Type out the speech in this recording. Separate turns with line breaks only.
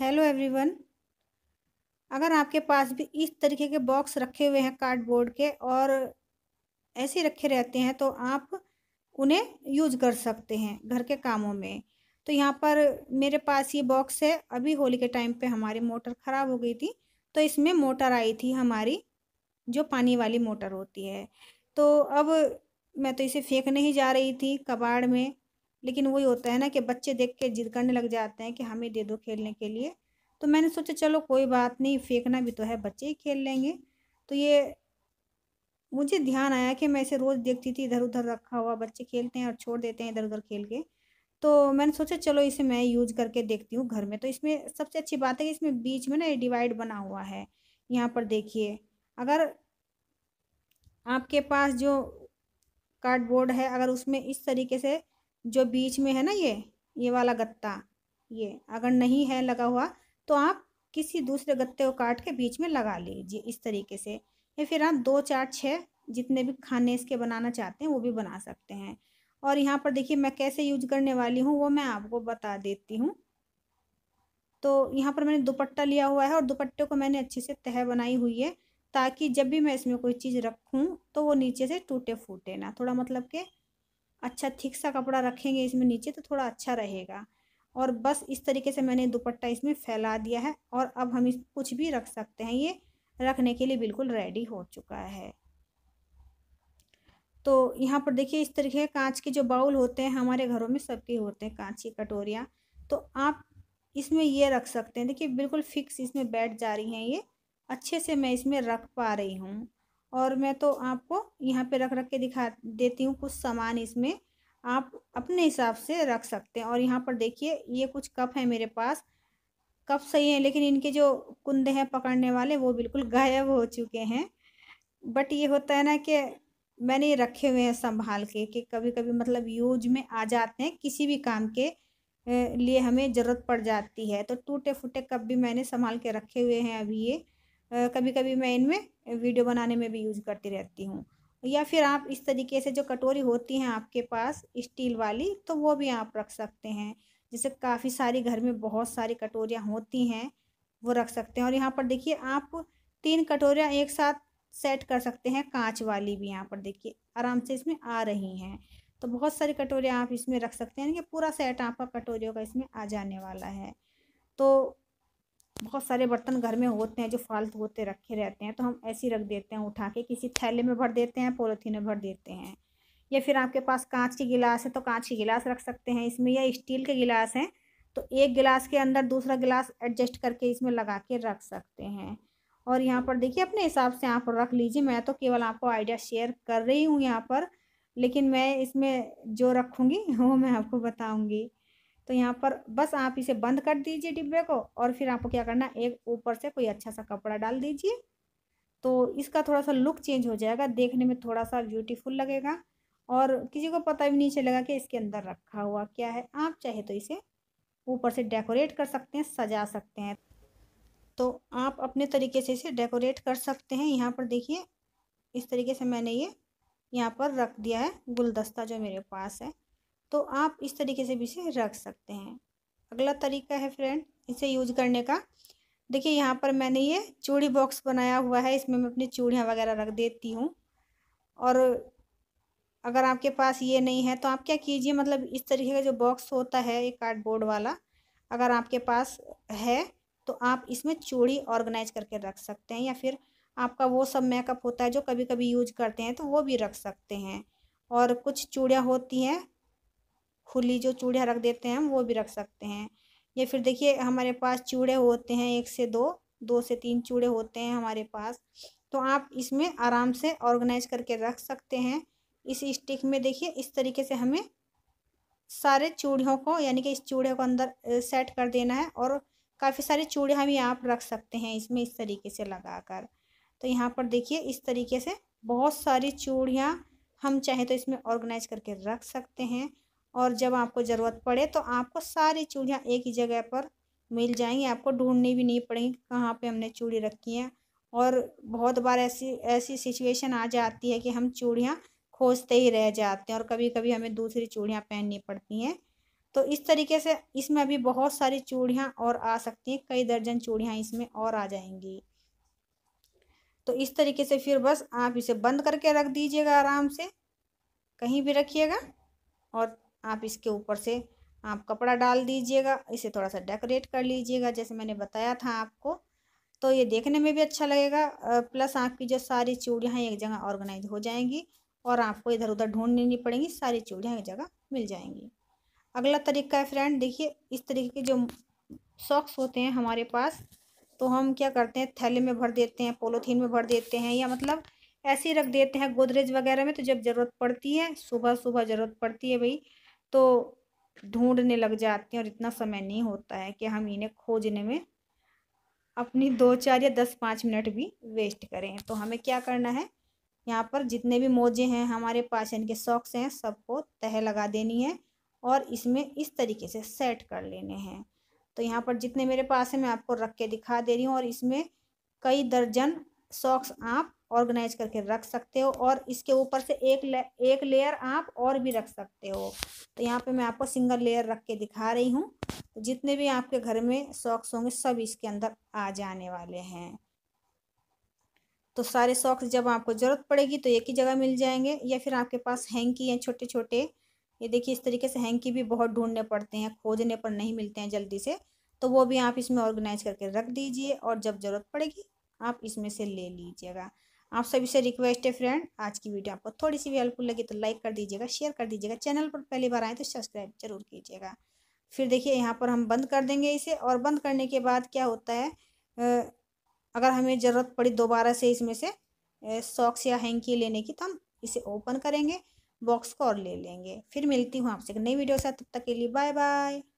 hello everyone अगर आपके पास भी इस तरीके के बॉक्स रखे हुए हैं कार्डबोर्ड के और ऐसे रखे रहते हैं तो आप उन्हें यूज कर सकते हैं घर के कामों में तो यहाँ पर मेरे पास ये बॉक्स है अभी होली के टाइम पे हमारी मोटर ख़राब हो गई थी तो इसमें मोटर आई थी हमारी जो पानी वाली मोटर होती है तो अब मैं तो इसे फेंकने ही जा रही थी कबाड़ में लेकिन वही होता है ना कि बच्चे देख के जिद करने लग जाते हैं कि हमें दे दो खेलने के लिए तो मैंने सोचा चलो कोई बात नहीं फेंकना भी तो है बच्चे ही खेल लेंगे तो ये मुझे ध्यान आया कि मैं इसे रोज़ देखती थी इधर उधर रखा हुआ बच्चे खेलते हैं और छोड़ देते हैं इधर उधर खेल के तो मैंने सोचा चलो इसे मैं यूज करके देखती हूँ घर में तो इसमें सबसे अच्छी बात है कि इसमें बीच में ना ये डिवाइड बना हुआ है यहाँ पर देखिए अगर आपके पास जो कार्डबोर्ड है अगर उसमें इस तरीके से जो बीच में है ना ये ये वाला गत्ता ये अगर नहीं है लगा हुआ तो आप किसी दूसरे गत्ते को काट के बीच में लगा लीजिए इस तरीके से या फिर आप दो चार छः जितने भी खाने इसके बनाना चाहते हैं वो भी बना सकते हैं और यहाँ पर देखिए मैं कैसे यूज करने वाली हूँ वो मैं आपको बता देती हूँ तो यहाँ पर मैंने दुपट्टा लिया हुआ है और दुपट्टे को मैंने अच्छे से तह बनाई हुई है ताकि जब भी मैं इसमें कोई चीज़ रखूँ तो वो नीचे से टूटे फूटे ना थोड़ा मतलब के अच्छा थिक सा कपड़ा रखेंगे इसमें नीचे तो थोड़ा अच्छा रहेगा और बस इस तरीके से मैंने दुपट्टा इसमें फैला दिया है और अब हम इस कुछ भी रख सकते हैं ये रखने के लिए बिल्कुल रेडी हो चुका है तो यहाँ पर देखिए इस तरीके कांच के जो बाउल होते हैं हमारे घरों में सबके होते हैं कांच की कटोरियाँ तो आप इसमें ये रख सकते हैं देखिए बिल्कुल फिक्स इसमें बैठ जा रही हैं ये अच्छे से मैं इसमें रख पा रही हूँ और मैं तो आपको यहाँ पे रख रख के दिखा देती हूँ कुछ सामान इसमें आप अपने हिसाब से रख सकते हैं और यहाँ पर देखिए ये कुछ कप हैं मेरे पास कप सही हैं लेकिन इनके जो कुंदे हैं पकड़ने वाले वो बिल्कुल गायब हो चुके हैं बट ये होता है ना कि मैंने ये रखे हुए हैं संभाल के कि कभी कभी मतलब यूज में आ जाते हैं किसी भी काम के लिए हमें ज़रूरत पड़ जाती है तो टूटे फूटे कप भी मैंने संभाल के रखे हुए हैं अभी ये कभी कभी मैं इनमें वीडियो बनाने में भी यूज़ करती रहती हूँ या फिर आप इस तरीके से जो कटोरी होती हैं आपके पास स्टील वाली तो वो भी आप रख सकते हैं जैसे काफ़ी सारी घर में बहुत सारी कटोरियाँ होती हैं वो रख सकते हैं और यहाँ पर देखिए आप तीन कटोरियाँ एक साथ सेट कर सकते हैं कांच वाली भी यहाँ पर देखिए आराम से इसमें आ रही हैं तो बहुत सारी कटोरियाँ आप इसमें रख सकते हैं यानी कि पूरा सेट आपका कटोरियों का इसमें आ जाने वाला है तो बहुत सारे बर्तन घर में होते हैं जो फालतू होते रखे रहते हैं तो हम ऐसे रख देते हैं उठा के किसी थैले में भर देते हैं पोलोथीन में भर देते हैं या फिर आपके पास कांच के गिलास है तो कांच के गिलास रख सकते हैं इसमें या स्टील के गिलास हैं तो एक गिलास के अंदर दूसरा गिलास एडजस्ट करके इसमें लगा के रख सकते हैं और यहाँ पर देखिए अपने हिसाब से आप रख लीजिए मैं तो केवल आपको आइडिया शेयर कर रही हूँ यहाँ पर लेकिन मैं इसमें जो रखूँगी वो मैं आपको बताऊँगी तो यहाँ पर बस आप इसे बंद कर दीजिए डिब्बे को और फिर आपको क्या करना एक ऊपर से कोई अच्छा सा कपड़ा डाल दीजिए तो इसका थोड़ा सा लुक चेंज हो जाएगा देखने में थोड़ा सा ब्यूटीफुल लगेगा और किसी को पता भी नहीं चलेगा कि इसके अंदर रखा हुआ क्या है आप चाहे तो इसे ऊपर से डेकोरेट कर सकते हैं सजा सकते हैं तो आप अपने तरीके से इसे डेकोरेट कर सकते हैं यहाँ पर देखिए इस तरीके से मैंने ये यहाँ पर रख दिया है गुलदस्ता जो मेरे पास है तो आप इस तरीके से भी इसे रख सकते हैं अगला तरीका है फ्रेंड इसे यूज करने का देखिए यहाँ पर मैंने ये चूड़ी बॉक्स बनाया हुआ है इसमें मैं अपनी चूड़ियाँ वगैरह रख देती हूँ और अगर आपके पास ये नहीं है तो आप क्या कीजिए मतलब इस तरीके का जो बॉक्स होता है ये कार्डबोर्ड वाला अगर आपके पास है तो आप इसमें चूड़ी ऑर्गेनाइज करके रख सकते हैं या फिर आपका वो सब मेकअप होता है जो कभी कभी यूज करते हैं तो वो भी रख सकते हैं और कुछ चूड़ियाँ होती हैं खुली जो चूड़ियाँ रख देते हैं हम वो भी रख सकते हैं या फिर देखिए हमारे पास चूड़े होते हैं एक से दो दो से तीन चूड़े होते हैं हमारे पास तो आप इसमें आराम से ऑर्गेनाइज करके रख सकते हैं इस स्टिक में देखिए इस तरीके से हमें सारे चूड़ियों को यानी कि इस चूड़े को अंदर सेट कर देना है और काफ़ी सारे चूड़े हम यहाँ पर रख सकते हैं इसमें इस तरीके से लगा कर तो यहाँ पर देखिए इस तरीके से बहुत सारी चूड़ियाँ हम चाहे तो इसमें ऑर्गेनाइज करके रख सकते हैं और जब आपको ज़रूरत पड़े तो आपको सारी चूड़ियाँ एक ही जगह पर मिल जाएंगी आपको ढूंढनी भी नहीं पड़ेगी कहाँ पे हमने चूड़ी रखी है और बहुत बार ऐसी ऐसी सिचुएशन आ जाती है कि हम चूड़ियाँ खोजते ही रह जाते हैं और कभी कभी हमें दूसरी चूड़ियाँ पहननी पड़ती हैं तो इस तरीके से इसमें अभी बहुत सारी चूड़ियाँ और आ सकती हैं कई दर्जन चूड़ियाँ इसमें और आ जाएंगी तो इस तरीके से फिर बस आप इसे बंद करके रख दीजिएगा आराम से कहीं भी रखिएगा और आप इसके ऊपर से आप कपड़ा डाल दीजिएगा इसे थोड़ा सा डेकोरेट कर लीजिएगा जैसे मैंने बताया था आपको तो ये देखने में भी अच्छा लगेगा प्लस आपकी जो सारी चूड़ियाँ एक जगह ऑर्गेनाइज हो जाएंगी और आपको इधर उधर ढूंढनी नहीं पड़ेंगी सारी चूड़ियाँ एक जगह मिल जाएंगी अगला तरीका है फ्रेंड देखिए इस तरीके के जो सॉक्स होते हैं हमारे पास तो हम क्या करते हैं थैले में भर देते हैं पोलोथीन में भर देते हैं या मतलब ऐसे ही रख देते हैं गोदरेज वगैरह में तो जब ज़रूरत पड़ती है सुबह सुबह ज़रूरत पड़ती है भाई तो ढूंढने लग जाते हैं और इतना समय नहीं होता है कि हम इन्हें खोजने में अपनी दो चार या दस पाँच मिनट भी वेस्ट करें तो हमें क्या करना है यहाँ पर जितने भी मोजे हैं हमारे पास इनके सॉक्स हैं सबको तह लगा देनी है और इसमें इस तरीके से सेट कर लेने हैं तो यहाँ पर जितने मेरे पास हैं मैं आपको रख के दिखा दे रही हूँ और इसमें कई दर्जन सॉक्स आप ऑर्गेनाइज करके रख सकते हो और इसके ऊपर से एक ले, एक लेयर आप और भी रख सकते हो तो यहाँ पे मैं आपको सिंगल लेयर रख के दिखा रही हूँ तो जितने भी आपके घर में सॉक्स होंगे सब इसके अंदर आ जाने वाले हैं तो सारे सॉक्स जब आपको ज़रूरत पड़ेगी तो एक ही जगह मिल जाएंगे या फिर आपके पास हैंकी हैं छोटे छोटे ये देखिए इस तरीके से हैंकी भी बहुत ढूंढने पड़ते हैं खोजने पर नहीं मिलते हैं जल्दी से तो वो भी आप इसमें ऑर्गेनाइज करके रख दीजिए और जब ज़रूरत पड़ेगी आप इसमें से ले लीजिएगा आप सभी से रिक्वेस्ट है फ्रेंड आज की वीडियो आपको थोड़ी सी भी हेल्पफुल लगी तो लाइक कर दीजिएगा शेयर कर दीजिएगा चैनल पर पहली बार आए तो सब्सक्राइब जरूर कीजिएगा फिर देखिए यहाँ पर हम बंद कर देंगे इसे और बंद करने के बाद क्या होता है अगर हमें ज़रूरत पड़ी दोबारा से इसमें से सॉक्स या हैंकी लेने की तो हम इसे ओपन करेंगे बॉक्स को और ले लेंगे फिर मिलती हूँ आपसे एक नई वीडियो के साथ तब तक के लिए बाय बाय